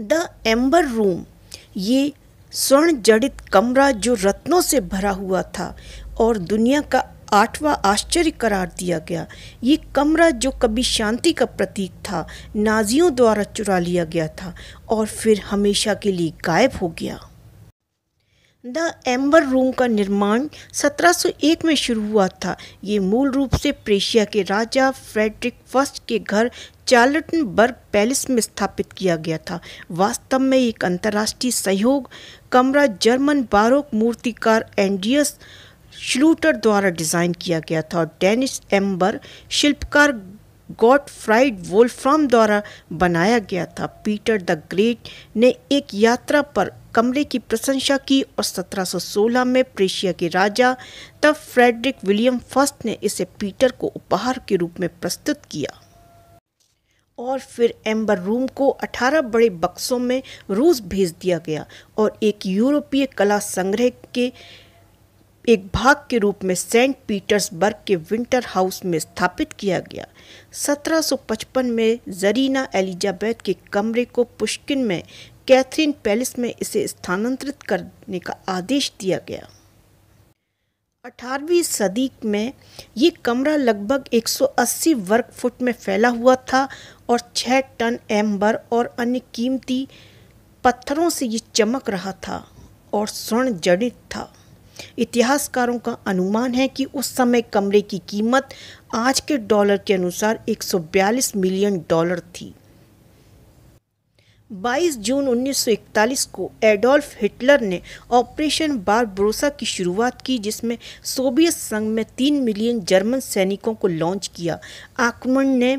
the amber room ये स्वर्ण जड़ित कमरा जो रत्नों से भरा हुआ था और दुनिया का आठवां आश्चर्य करार दिया गया ये कमरा जो कभी शांति का प्रतीक था नाजियों द्वारा चुरा लिया गया था और फिर हमेशा के लिए गायब हो गया द एम्बर रूम का निर्माण 1701 में शुरू हुआ था ये मूल रूप से प्रेशिया के राजा फ्रेडरिक फर्स्ट के घर चार्लटनबर्ग पैलेस में स्थापित किया गया था वास्तव में एक अंतर्राष्ट्रीय सहयोग कमरा जर्मन बारोक मूर्तिकार एंड्रियस श्लूटर द्वारा डिज़ाइन किया गया था और डेनिस एम्बर शिल्पकार गॉड फ्राइड वोल्फ्राम द्वारा बनाया गया था पीटर द ग्रेट ने एक यात्रा पर कमरे की प्रशंसा की और 1716 में प्रेशिया के राजा तब फ्रेडरिक विलियम फर्स्ट ने इसे पीटर को उपहार के रूप में प्रस्तुत किया और फिर एम्बर रूम को 18 बड़े बक्सों में रूस भेज दिया गया और एक यूरोपीय कला संग्रह के एक भाग के रूप में सेंट पीटर्सबर्ग के विंटर हाउस में स्थापित किया गया 1755 में जरीना एलिजाबेथ के कमरे को पुष्किन में कैथरीन पैलेस में इसे स्थानांतरित करने का आदेश दिया गया 18वीं सदी में ये कमरा लगभग 180 वर्ग फुट में फैला हुआ था और 6 टन एम्बर और अन्य कीमती पत्थरों से ये चमक रहा था और स्वर्ण जड़ित था इतिहासकारों का अनुमान है कि उस समय कमरे की कीमत आज के डॉलर के अनुसार 142 मिलियन डॉलर थी 22 जून 1941 को एडोल्फ हिटलर ने ऑपरेशन बारबरोसा की शुरुआत की जिसमें सोवियत संघ में तीन मिलियन जर्मन सैनिकों को लॉन्च किया आक्रमण ने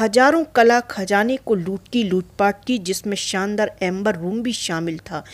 हजारों कला खजाने को लूट की लूटपाट की जिसमें शानदार एम्बर रूम भी शामिल था